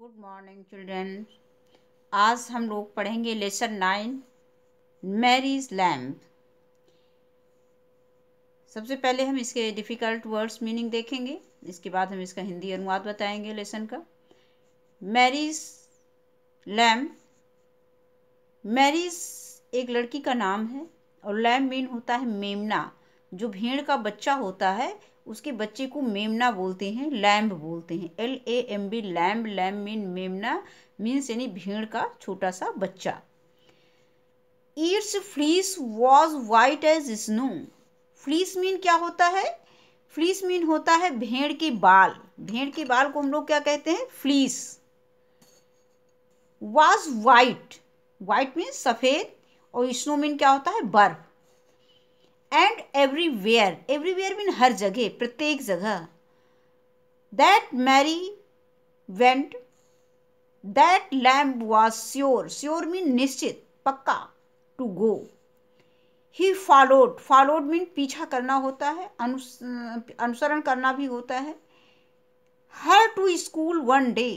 good morning children आज हम लोग पढ़ेंगे लेसन नाइन मैरीज लैम्प सबसे पहले हम इसके डिफ़िकल्ट वर्ड्स मीनिंग देखेंगे इसके बाद हम इसका हिंदी अनुवाद बताएंगे लेसन का मैरीज लैम्प मैरीज एक लड़की का नाम है और लैम्प मीन होता है मेमना जो भेड़ का बच्चा होता है उसके बच्चे को मेमना बोलते हैं लैम्ब बोलते हैं L A M B lamb lamb mean मेमना मीन्स यानी भेड़ का छोटा सा बच्चा its fleece was white as snow fleece mean क्या होता है फ्लीस मीन होता है भेड़ के बाल भेड़ के बाल को हम लोग क्या कहते हैं fleece was white white mean सफ़ेद और स्नो मीन क्या होता है बर्फ एंड एवरीवेयर एवरीवेयर मीन हर जगह प्रत्येक जगह that Mary went that lamb was sure sure mean निश्चित पक्का to go he followed followed mean पीछा करना होता है अनुसरण करना भी होता है her to school one day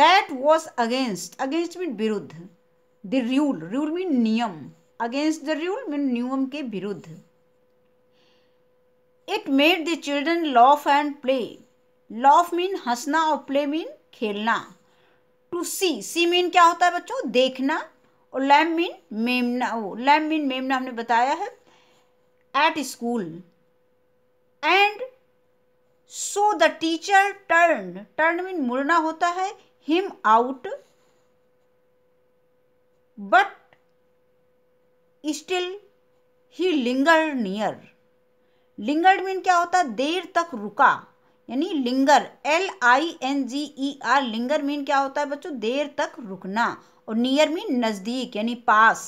that was against against mean विरुद्ध द रूल रूल मीन नियम अगेंस्ट द रूल मीन नियम के विरुद्ध it made the children laugh and play laugh mean हंसना और प्ले मीन खेलना टू सी सी मीन क्या होता है बच्चों देखना और लैम मीन मेमना वो लैम मीन मेमना हमने बताया है at school and so the teacher turn turn mean मुड़ना होता है him out but still he linger near lingered mean क्या होता है देर तक रुका यानी linger L I N G E R linger mean क्या होता है बच्चों देर तक रुकना और नियर मीन नज़दीक यानी पास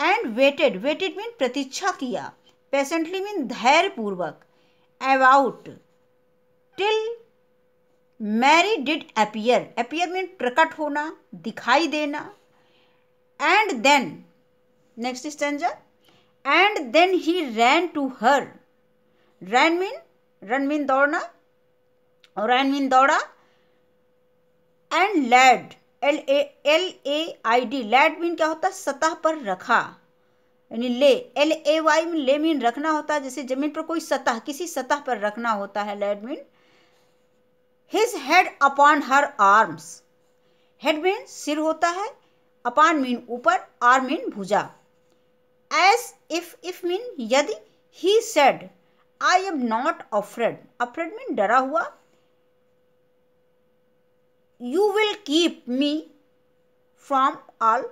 एंड वेटेड वेटेड मीन प्रतीक्षा किया पेशेंटली मीन धैर्यपूर्वक about till Mary did appear appear mean प्रकट होना दिखाई देना and then next stranger and then he ran to her ran mean run mean दौड़ना और रैन मीन दौड़ा and laid L A L A I D laid mean क्या होता है सतह पर रखा यानी lay L A Y mean lay mean रखना होता है जैसे जमीन पर कोई सतह किसी सतह पर रखना होता है laid mean his head upon her arms head mean सिर होता है अपान मीन ऊपर आर्म मीन भुजा एज इफ इफ मीन यदि he said I am not afraid afraid mean डरा हुआ you will keep me from all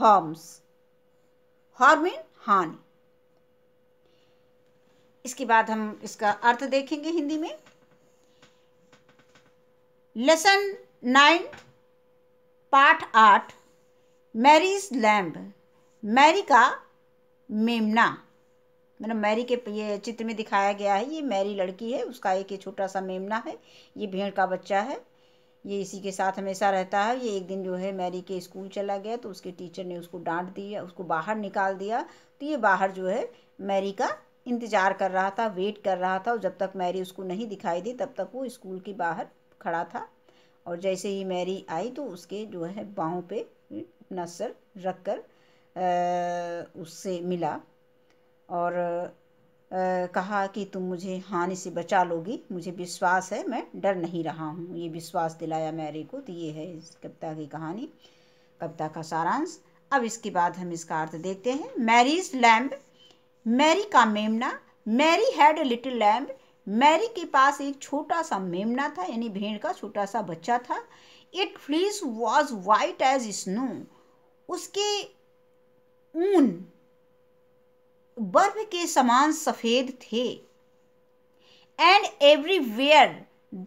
harms harm mean हानि इसके बाद हम इसका अर्थ देखेंगे हिंदी में लेसन नाइन पार्ट आठ मैरीज लैम्ब मैरी का मेमना मतलब मैरी के ये चित्र में दिखाया गया है ये मैरी लड़की है उसका एक ये छोटा सा मेमना है ये भेड़ का बच्चा है ये इसी के साथ हमेशा रहता है ये एक दिन जो है मैरी के स्कूल चला गया तो उसके टीचर ने उसको डांट दिया उसको बाहर निकाल दिया तो ये बाहर जो है मैरी का इंतज़ार कर रहा था वेट कर रहा था और जब तक मैरी उसको नहीं दिखाई दी तब तक वो स्कूल के बाहर खड़ा था और जैसे ही मैरी आई तो उसके जो है बाहों पे अपना सर रख कर उससे मिला और कहा कि तुम मुझे हानि से बचा लोगी मुझे विश्वास है मैं डर नहीं रहा हूँ ये विश्वास दिलाया मैरी को तो ये है इस कविता की कहानी कविता का सारांश अब इसके बाद हम इसका अर्थ देखते हैं मैरीज लैम्ब मैरी का मेमना Mary had little lamb Mary के पास एक छोटा सा मेमना था यानी भेड़ का छोटा सा बच्चा था it fleece was white as snow उसके ऊन बर्फ के समान सफ़ेद थे and everywhere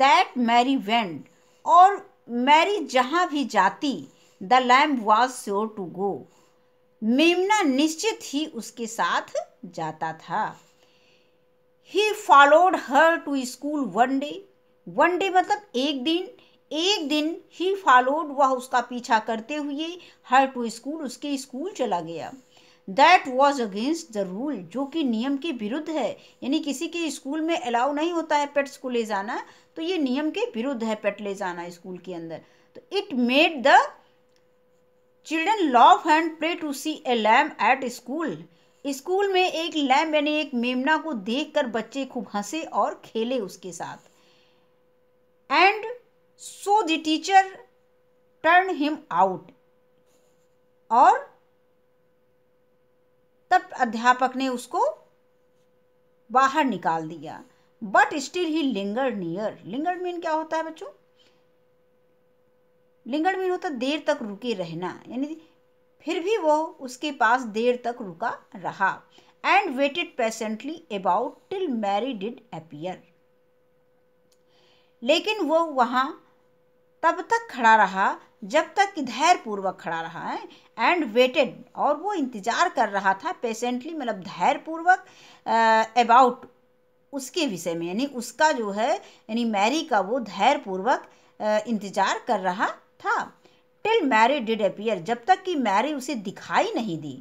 that Mary went और मैरी जहाँ भी जाती the lamp was sure to go मेमना निश्चित ही उसके साथ जाता था he followed her to school one day one day मतलब एक दिन एक दिन ही फॉलोड वह उसका पीछा करते हुए हर टू स्कूल उसके स्कूल चला गया that was against the rule जो कि नियम के विरुद्ध है यानी किसी के स्कूल में अलाउ नहीं होता है पेट्स को ले जाना तो ये नियम के विरुद्ध है पेट ले जाना स्कूल के अंदर तो it made the children laugh and pray to see a lamb at school school में एक लैम यानी एक मेमना को देखकर बच्चे खूब हंसे और खेले उसके साथ and so the teacher turn him out और तब अध्यापक ने उसको बाहर निकाल दिया but still he linger near linger mean क्या होता है बच्चों लिंगर मीन होता देर तक रुके रहना यानी फिर भी वो उसके पास देर तक रुका रहा and waited patiently about till Mary did appear लेकिन वो वहाँ तब तक खड़ा रहा जब तक कि धैर्यपूर्वक खड़ा रहा है एंड वेटेड और वो इंतज़ार कर रहा था पेशेंटली मतलब धैर्यपूर्वक अबाउट उसके विषय में यानी उसका जो है यानी मैरी का वो धैर्यपूर्वक इंतज़ार कर रहा था टिल मैरी डिड अपियर जब तक कि मैरी उसे दिखाई नहीं दी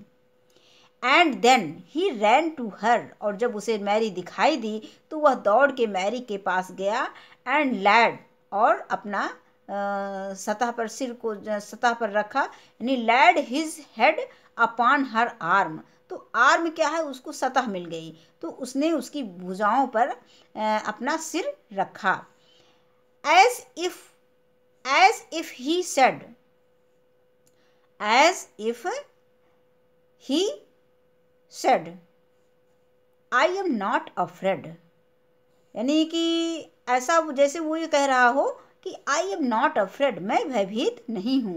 and then he ran to her और जब उसे मैरी दिखाई दी तो वह दौड़ के मैरी के पास गया एंड लैड और अपना सतह पर सिर को सतह पर रखा यानी laid his head upon her arm तो आर्म क्या है उसको सतह मिल गई तो उसने उसकी भुजाओं पर अपना सिर रखा as if as if he said as if he said I am not afraid यानी कि ऐसा जैसे वो ये कह रहा हो कि आई एम नॉट अफ्रेड मैं भयभीत नहीं हूँ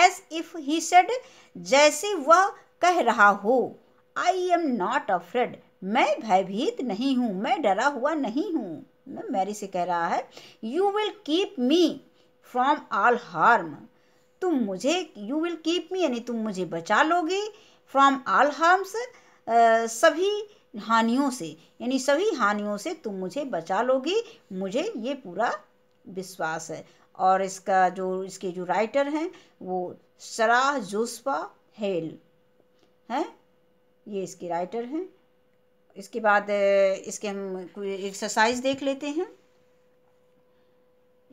एज इफ ही सेड जैसे वह कह रहा हो आई एम नॉट अफ्रेड मैं भयभीत नहीं हूँ मैं डरा हुआ नहीं हूँ मैं मैरी से कह रहा है you will keep me from all harm तुम मुझे यू विल कीप मी यानी तुम मुझे बचा लोगे फ्रॉम ऑल हार्म्स सभी हानियों से यानी सभी हानियों से तुम मुझे बचा लोगे मुझे ये पूरा विश्वास है और इसका जो इसके जो राइटर हैं वो सराह जोसफा हेल हैं ये इसके राइटर हैं इसके बाद इसके हम एक्सरसाइज देख लेते हैं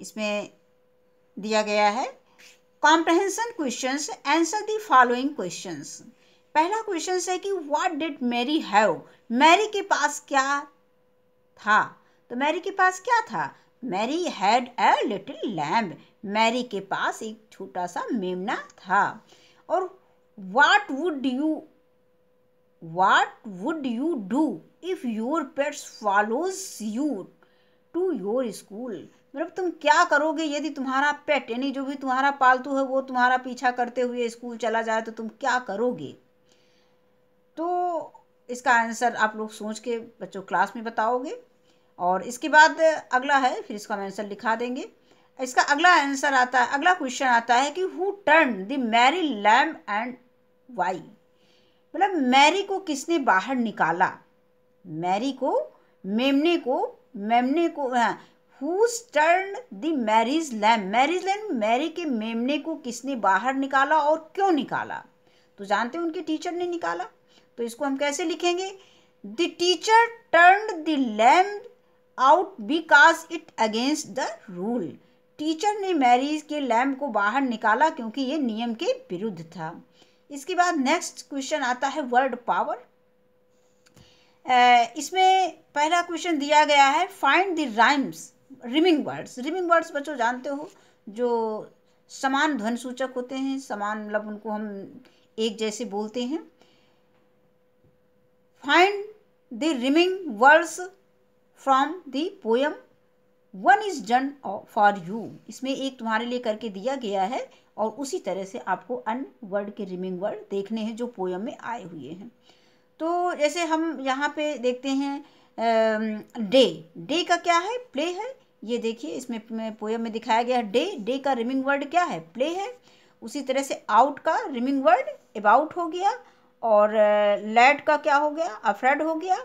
इसमें दिया गया है comprehension questions answer the following questions पहला क्वेश्चन है कि what did Mary have Mary के पास क्या था तो मैरी के पास क्या था Mary had a little lamb Mary के पास एक छोटा सा मेमना था और what would you what would you do if your pets follows you to your school मतलब तुम क्या करोगे यदि तुम्हारा पेट यानी जो भी तुम्हारा पालतू है वो तुम्हारा पीछा करते हुए स्कूल चला जाए तो तुम क्या करोगे तो इसका आंसर आप लोग सोच के बच्चों क्लास में बताओगे और इसके बाद अगला है फिर इसका हम आंसर लिखा देंगे इसका अगला आंसर आता है अगला क्वेश्चन आता है कि who turn the Mary lamb and why मतलब मैरी को किसने बाहर निकाला मैरी को मेमने को मेमने को whose turn the Mary's lamb Mary's lamb Mary के मेमने को किसने बाहर निकाला और क्यों निकाला तो जानते हैं उनके टीचर ने निकाला तो इसको हम कैसे लिखेंगे the teacher turn the lamb out because it against the rule teacher ने मैरीज के लैम्प को बाहर निकाला क्योंकि ये नियम के विरुद्ध था इसके बाद नेक्स्ट क्वेश्चन आता है वर्ड पावर इसमें पहला क्वेश्चन दिया गया है find the rhymes rhyming words rhyming words बच्चों जानते हो जो समान ध्वन सूचक होते हैं समान मतलब उनको हम एक जैसे बोलते हैं find the rhyming words from the poem one is done for you इसमें एक तुम्हारे लिए करके दिया गया है और उसी तरह से आपको अन वर्ड के रिमिंग वर्ड देखने हैं जो पोयम में आए हुए हैं तो जैसे हम यहाँ पे देखते हैं डे डे का क्या है प्ले है ये देखिए इसमें पोयम में दिखाया गया है डे डे का रिमिंग वर्ड क्या है प्ले है उसी तरह से आउट का रिमिंग वर्ड अबाउट हो गया और लैड का क्या हो गया अफ्रेड हो गया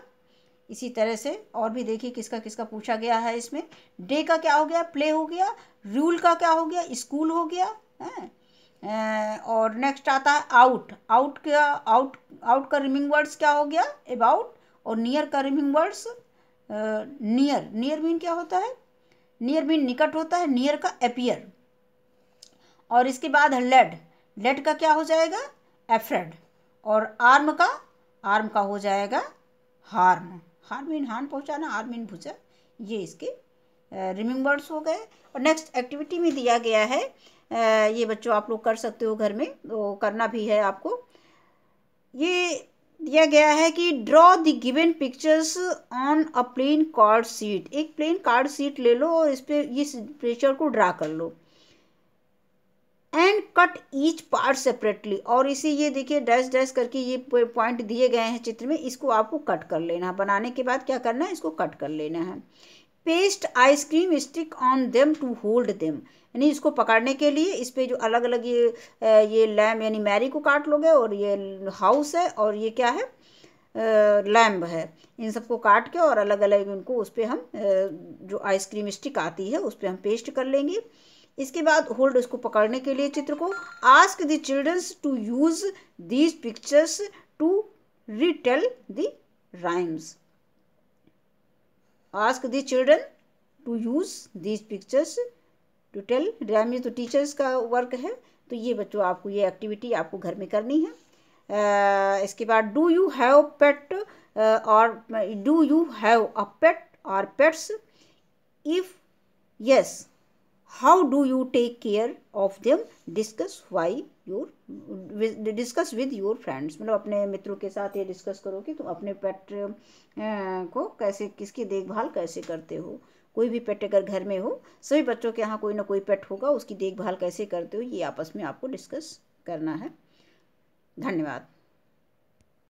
इसी तरह से और भी देखिए किसका किसका पूछा गया है इसमें डे का क्या हो गया प्ले हो गया रूल का क्या हो गया स्कूल हो गया है और नेक्स्ट आता है आउट आउट का आउट आउट का रिमिंग वर्ड्स क्या हो गया अबाउट और नियर का rhyming words near near mean क्या होता है नियर मीन निकट होता है नियर का अपियर और इसके बाद है लेड लेड का क्या हो जाएगा एफ्रेड और आर्म का आर्म का हो जाएगा हार्म हार्मिन हार्म पहुँचाना आर्मिन भुजा ये इसके रिमिंग वर्ड्स हो गए और नेक्स्ट एक्टिविटी में दिया गया है ये बच्चों आप लोग कर सकते हो घर में वो करना भी है आपको ये दिया गया है कि draw the given pictures on a plain card sheet एक प्लेन कार्ड सीट ले लो और इस पर इस पिक्चर को ड्रा कर लो and cut each part separately और इसे ये देखिए डैश डैश करके ये पॉइंट दिए गए हैं चित्र में इसको आपको कट कर लेना है बनाने के बाद क्या करना है इसको कट कर लेना है paste ice cream stick on them to hold them यानी इसको पकड़ने के लिए इस पर जो अलग अलग ये ये लैम्ब यानी मैरी को काट लोगे और ये हाउस है और ये क्या है लैम्ब है इन सबको काट के और अलग अलग इनको उस पर हम जो आइसक्रीम स्टिक आती है उस पर हम पेस्ट कर लेंगे इसके बाद होल्ड इसको पकड़ने के लिए चित्र को ask the childrens to use these pictures to retell the rhymes ask the children to use these pictures to tell rhyme तो टीचर्स का वर्क है तो ये बच्चों आपको ये एक्टिविटी आपको घर में करनी है आ, इसके बाद do you have pet or do you have a pet or pets if yes how do you take care of them discuss why your discuss with your friends मतलब अपने मित्रों के साथ ये discuss करो कि तुम अपने पेट को कैसे किसकी देखभाल कैसे करते हो कोई भी पेट अगर घर में हो सभी बच्चों के यहाँ कोई ना कोई पेट होगा उसकी देखभाल कैसे करते हो ये आपस में आपको डिस्कस करना है धन्यवाद